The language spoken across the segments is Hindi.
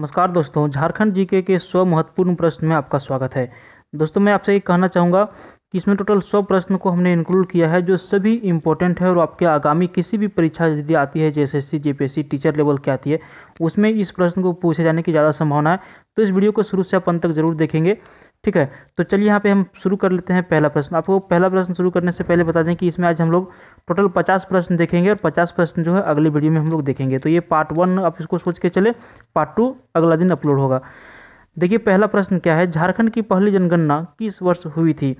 नमस्कार दोस्तों झारखंड जीके के सौ महत्वपूर्ण प्रश्न में आपका स्वागत है दोस्तों मैं आपसे ये कहना चाहूँगा कि इसमें टोटल सौ प्रश्न को हमने इंक्लूड किया है जो सभी इंपॉर्टेंट है और आपके आगामी किसी भी परीक्षा यदि आती है जैसे एस सी टीचर लेवल की आती है उसमें इस प्रश्न को पूछे जाने की ज़्यादा संभावना है तो इस वीडियो को शुरू से अपन तक जरूर देखेंगे ठीक है तो चलिए यहाँ पे हम शुरू कर लेते हैं पहला प्रश्न आपको पहला प्रश्न शुरू करने से पहले बता दें कि इसमें आज हम लोग टोटल पचास प्रश्न देखेंगे और पचास प्रश्न जो है अगली वीडियो में हम लोग देखेंगे तो ये पार्ट वन आप इसको सोच के चले पार्ट टू अगला दिन अपलोड होगा देखिए पहला प्रश्न क्या है झारखंड की पहली जनगणना किस वर्ष हुई थी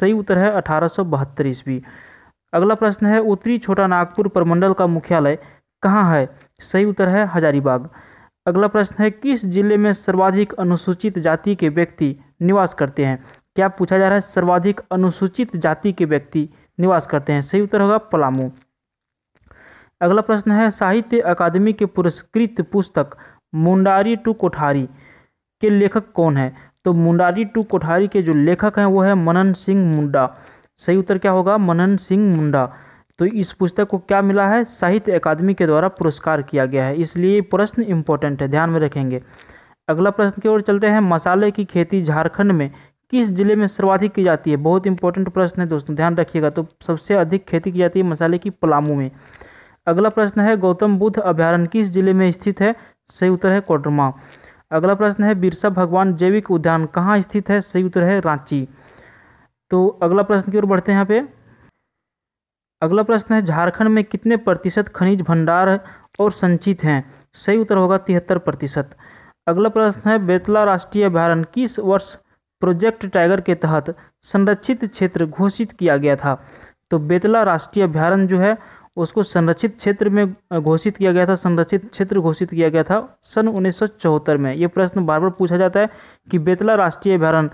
सही उत्तर है अठारह सौ बहत्तर ईस्वी अगला प्रश्न है उत्तरी छोटा नागपुर प्रमंडल का मुख्यालय कहाँ है सही उत्तर है हजारीबाग अगला प्रश्न है किस जिले में सर्वाधिक अनुसूचित जाति के व्यक्ति निवास करते हैं क्या पूछा जा रहा है सर्वाधिक अनुसूचित जाति के व्यक्ति निवास करते हैं सही उत्तर होगा पलामू अगला प्रश्न है साहित्य अकादमी के पुरस्कृत पुस्तक मुंडारी टू कोठारी के लेखक कौन है तो मुंडारी टू कोठारी के जो लेखक हैं वो है मनन सिंह मुंडा सही उत्तर क्या होगा मनन सिंह मुंडा तो इस पुस्तक को क्या मिला है साहित्य अकादमी के द्वारा पुरस्कार किया गया है इसलिए प्रश्न इम्पोर्टेंट है ध्यान में रखेंगे अगला प्रश्न की ओर चलते हैं मसाले की खेती झारखंड में किस जिले में सर्वाधिक की जाती है बहुत इंपॉर्टेंट प्रश्न है दोस्तों ध्यान रखिएगा तो सबसे अधिक खेती की जाती है मसाले की पलामू में अगला प्रश्न है गौतम बुद्ध अभ्यारण्य किस जिले में स्थित है सही उत्तर है कोडरमा अगला प्रश्न है बिरसा भगवान जैविक उद्यान कहाँ स्थित है सही उत्तर है रांची तो अगला प्रश्न की ओर बढ़ते हैं यहाँ पे अगला प्रश्न है झारखंड में कितने प्रतिशत खनिज भंडार और संचित हैं सही उत्तर होगा तिहत्तर प्रतिशत अगला प्रश्न है बेतला राष्ट्रीय अभ्यारण्य किस वर्ष प्रोजेक्ट टाइगर के तहत संरक्षित क्षेत्र घोषित किया गया था तो बेतला राष्ट्रीय अभ्यारण्य जो है उसको संरक्षित क्षेत्र में घोषित किया गया था संरक्षित क्षेत्र घोषित किया गया था सन उन्नीस में ये प्रश्न बार बार पूछा जाता है कि बेतला राष्ट्रीय अभ्यारण्य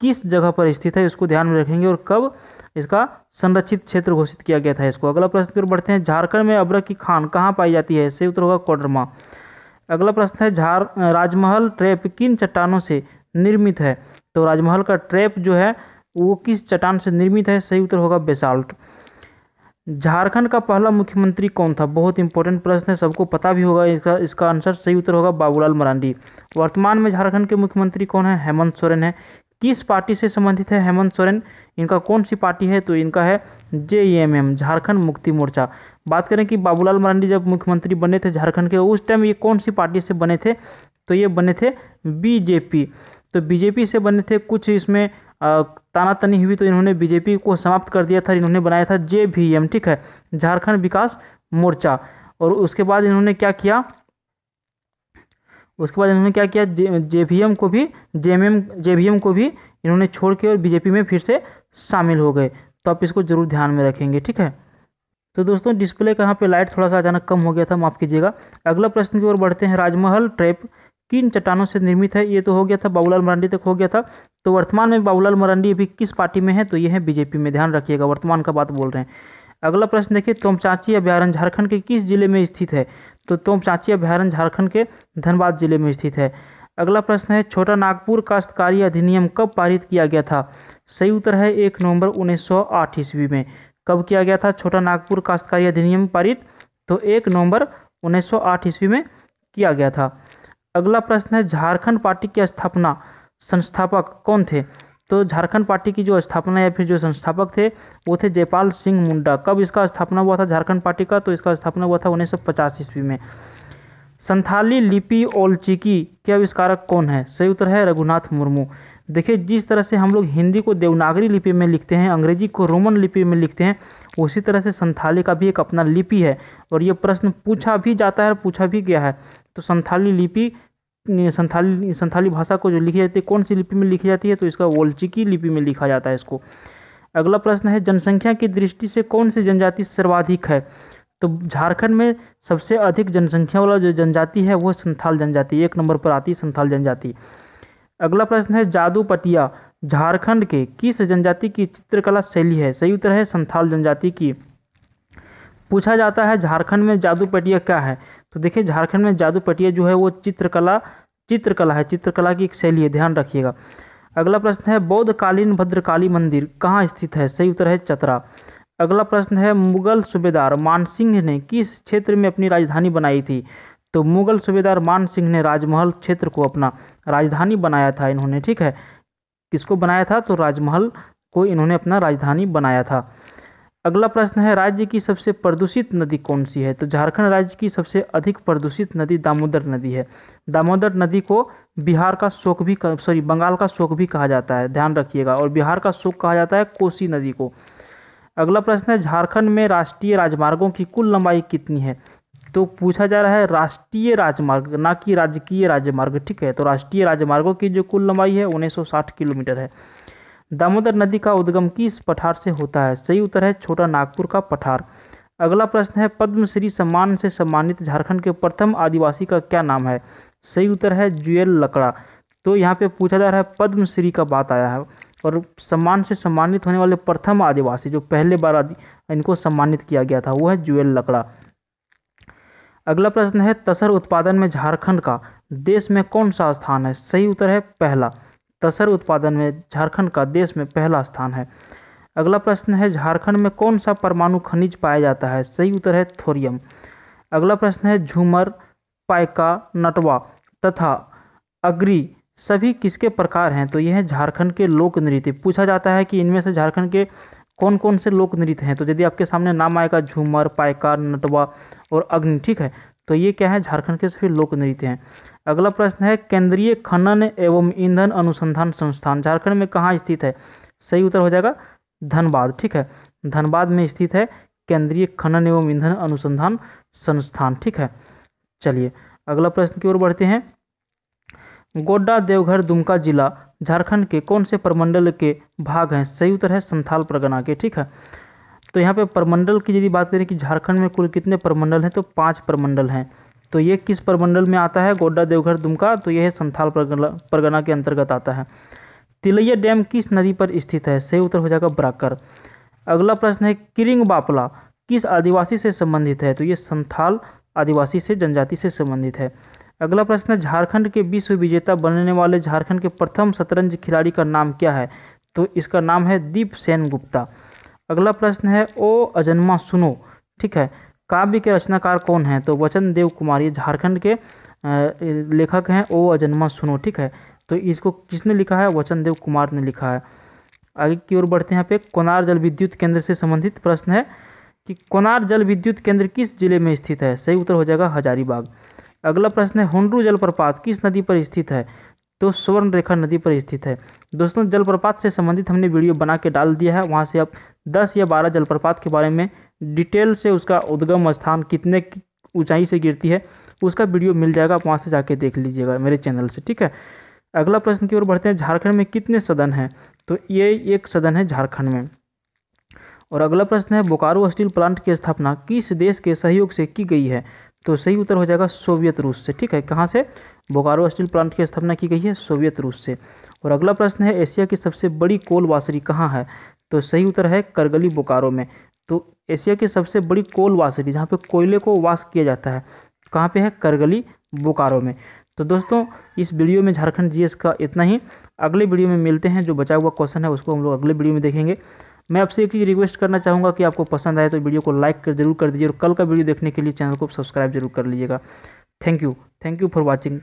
किस जगह पर स्थित है इसको ध्यान में रखेंगे और कब इसका संरक्षित क्षेत्र घोषित किया गया था इसको अगला प्रश्न की ओर बढ़ते हैं झारखंड में अब्रक की खान कहाँ पाई जाती है इससे उत्तर होगा कोडरमा अगला प्रश्न है झार राजमहल ट्रैप किन चट्टानों से निर्मित है तो राजमहल का ट्रैप जो है वो किस चट्टान से निर्मित है सही उत्तर होगा बेसाल्ट झारखंड का पहला मुख्यमंत्री कौन था बहुत इंपॉर्टेंट प्रश्न है सबको पता भी होगा इसका इसका आंसर सही उत्तर होगा बाबूलाल मरांडी वर्तमान में झारखंड के मुख्यमंत्री कौन है हेमंत सोरेन है किस पार्टी से संबंधित है हेमंत सोरेन इनका कौन सी पार्टी है तो इनका है जे झारखंड मुक्ति मोर्चा बात करें कि बाबूलाल मरांडी जब मुख्यमंत्री बने थे झारखंड के उस टाइम ये कौन सी पार्टी से बने थे तो ये बने थे बीजेपी तो बीजेपी से बने थे कुछ इसमें तानातनी हुई तो इन्होंने बीजेपी को समाप्त कर दिया था इन्होंने बनाया था जे भी एम ठीक है झारखंड विकास मोर्चा और उसके बाद इन्होंने क्या किया उसके बाद इन्होंने क्या किया जे जे एम को भी जे एम जे एम को भी इन्होंने छोड़ के और बीजेपी में फिर से शामिल हो गए तो आप इसको ज़रूर ध्यान में रखेंगे ठीक है तो दोस्तों डिस्प्ले का यहाँ पे लाइट थोड़ा सा अचानक कम हो गया था माफ़ कीजिएगा अगला प्रश्न की ओर बढ़ते हैं राजमहल ट्रैप किन चट्टानों से निर्मित है ये तो हो गया था बाबूलाल मरांडी तक हो गया था तो वर्तमान में बाबूलाल मरांडी अभी किस पार्टी में है तो ये है बीजेपी में ध्यान रखिएगा वर्तमान का बात बोल रहे हैं अगला प्रश्न देखिए तोमचाची अभ्यारण झारखंड के किस जिले में स्थित है तो तोमचाची अभ्यारण झारखंड के धनबाद जिले में स्थित है अगला प्रश्न है छोटा नागपुर काश्तकारी अधिनियम कब पारित किया गया था सही उत्तर है एक नवंबर 1908 ईस्वी में कब किया गया था छोटा नागपुर काश्तकारी अधिनियम पारित तो एक नवंबर 1908 ईस्वी में किया गया था अगला प्रश्न है झारखंड पार्टी की स्थापना संस्थापक कौन थे तो झारखंड पार्टी की जो स्थापना या फिर जो संस्थापक थे वो थे जयपाल सिंह मुंडा कब इसका स्थापना हुआ था झारखंड पार्टी का तो इसका स्थापना हुआ था उन्नीस ईस्वी में संथाली लिपि ओलचिकी के आविष्कारक कौन है सही उत्तर है रघुनाथ मुर्मू देखिए जिस तरह से हम लोग हिंदी को देवनागरी लिपि में लिखते हैं अंग्रेजी को रोमन लिपि में लिखते हैं उसी तरह से संथाली का भी एक अपना लिपि है और ये प्रश्न पूछा भी जाता है और पूछा भी गया है तो संथाली लिपि संथाली संथाली भाषा को जो लिखी जाती है कौन सी लिपि में लिखी जाती है तो इसका वोल्चिकी लिपि में लिखा जाता है इसको अगला प्रश्न है जनसंख्या की दृष्टि से कौन सी जनजाति सर्वाधिक है तो झारखंड में सबसे अधिक जनसंख्या वाला जो जनजाति है वो संथाल जनजाति एक नंबर पर आती है संथाल जनजाति अगला प्रश्न है जादू पटिया झारखंड के किस जनजाति की चित्रकला शैली है सही उत्तर है संथाल जनजाति की पूछा जाता है झारखंड में जादू पटिया क्या है तो देखिए झारखंड में जादू पटिया जो है वो चित्रकला चित्रकला है चित्रकला की एक शैली है ध्यान रखिएगा अगला प्रश्न है बौद्धकालीन भद्रकाली मंदिर कहाँ स्थित है सही उत्तर है चतरा अगला प्रश्न है मुगल सूबेदार मानसिंह ने किस क्षेत्र में अपनी राजधानी बनाई थी तो मुगल सूबेदार मान सिंह ने राजमहल क्षेत्र को अपना राजधानी बनाया था इन्होंने ठीक है किसको बनाया था तो राजमहल को इन्होंने अपना राजधानी बनाया था अगला प्रश्न है राज्य की सबसे प्रदूषित नदी कौन सी है तो झारखंड राज्य की सबसे अधिक प्रदूषित नदी दामोदर नदी है दामोदर नदी को बिहार का शोक भी सॉरी बंगाल का शोक भी कहा जाता है ध्यान रखिएगा और बिहार का शोक कहा जाता है कोसी नदी को अगला प्रश्न है झारखंड में राष्ट्रीय राजमार्गों की कुल लंबाई कितनी है तो पूछा जा रहा है राष्ट्रीय राजमार्ग ना कि राजकीय राजमार्ग ठीक है तो राष्ट्रीय राजमार्गों की जो कुल लंबाई है साठ किलोमीटर है दामोदर नदी का उद्गम किस पठार से होता है सही उत्तर है छोटा नागपुर का पठार अगला प्रश्न है पद्मश्री सम्मान से सम्मानित झारखंड के प्रथम आदिवासी का क्या नाम है सही उत्तर है जुएल लकड़ा तो यहाँ पे पूछा जा रहा है पद्मश्री का बात आया है और सम्मान से सम्मानित होने वाले प्रथम आदिवासी जो पहले बार आदि इनको सम्मानित किया गया था वो है जुएल लकड़ा अगला प्रश्न है तसर उत्पादन में झारखंड का देश में कौन सा स्थान है सही उत्तर है पहला तसर उत्पादन में झारखंड का देश में पहला स्थान है अगला प्रश्न है झारखंड में कौन सा परमाणु खनिज पाया जाता है सही उत्तर है थोरियम अगला प्रश्न है झूमर पाइका नटवा तथा अग्री सभी किसके प्रकार हैं तो यह है झारखंड के लोक नृत्य पूछा जाता है कि इनमें से झारखंड के कौन कौन से लोक नृत्य हैं तो यदि आपके सामने नाम आएगा झूमर पायका नटवा और अग्नि ठीक है तो ये क्या है झारखंड के सभी लोक नृत्य हैं अगला प्रश्न है केंद्रीय खनन एवं ईंधन अनुसंधान संस्थान झारखंड में कहाँ स्थित है सही उत्तर हो जाएगा धनबाद ठीक है धनबाद में स्थित है केंद्रीय खनन एवं ईंधन अनुसंधान संस्थान ठीक है चलिए अगला प्रश्न की ओर बढ़ते हैं गोड्डा देवघर दुमका जिला झारखंड के कौन से प्रमंडल के भाग हैं सही उत्तर है संथाल परगना के ठीक है तो यहाँ पे परमंडल की यदि बात करें कि झारखंड में कुल कितने परमंडल हैं तो पाँच परमंडल हैं तो ये किस परमंडल में आता है गोड्डा देवघर दुमका तो यह संथाल परगना के अंतर्गत आता है तिलैया डैम किस नदी पर स्थित है सही उत्तर हो जाएगा बराकर अगला प्रश्न है किरिंग बापला किस आदिवासी से संबंधित है तो ये संथाल आदिवासी से जनजाति से संबंधित है अगला प्रश्न है झारखंड के विश्व विजेता बनने वाले झारखंड के प्रथम शतरंज खिलाड़ी का नाम क्या है तो इसका नाम है दीप सेन गुप्ता अगला प्रश्न है ओ अजन्मा सुनो ठीक है काव्य के रचनाकार कौन हैं तो वचन देव कुमार ये झारखंड के लेखक हैं ओ अजन्मा सुनो ठीक है तो इसको किसने लिखा है वचन देव कुमार ने लिखा है आगे की ओर बढ़ते हैं यहाँ पे कोनार जल विद्युत केंद्र से संबंधित प्रश्न है कि कोनार जल विद्युत केंद्र किस जिले में स्थित है सही उत्तर हो जाएगा हजारीबाग अगला प्रश्न है हुंडरू जलप्रपात किस नदी पर स्थित है तो स्वर्ण रेखा नदी पर स्थित है दोस्तों जलप्रपात से संबंधित हमने वीडियो बना के डाल दिया है वहाँ से आप 10 या 12 जलप्रपात के बारे में डिटेल से उसका उद्गम स्थान कितने ऊंचाई से गिरती है उसका वीडियो मिल जाएगा आप वहाँ से जाके देख लीजिएगा मेरे चैनल से ठीक है अगला प्रश्न की ओर बढ़ते हैं झारखंड में कितने सदन हैं तो ये एक सदन है झारखंड में और अगला प्रश्न है बोकारो स्टील प्लांट की स्थापना किस देश के सहयोग से की गई है तो सही उत्तर हो जाएगा सोवियत रूस से ठीक है कहाँ से बोकारो स्टील प्लांट की स्थापना की गई है सोवियत रूस से और अगला प्रश्न है एशिया की सबसे बड़ी कोल वासरी कहाँ है तो सही उत्तर है करगली बोकारो में तो एशिया की सबसे बड़ी कोल वासरी जहाँ पे कोयले को वास किया जाता है कहाँ पे है करगली बोकारो में तो दोस्तों इस वीडियो में झारखंड जीएस का इतना ही अगले वीडियो में मिलते हैं जो बचा हुआ क्वेश्चन है उसको हम लोग अगले वीडियो में देखेंगे मैं आपसे एक चीज़ रिक्वेस्ट करना चाहूँगा कि आपको पसंद आए तो वीडियो को लाइक कर जरूर कर दीजिए और कल का वीडियो देखने के लिए चैनल को सब्सक्राइब जरूर कर लीजिएगा thank you thank you for watching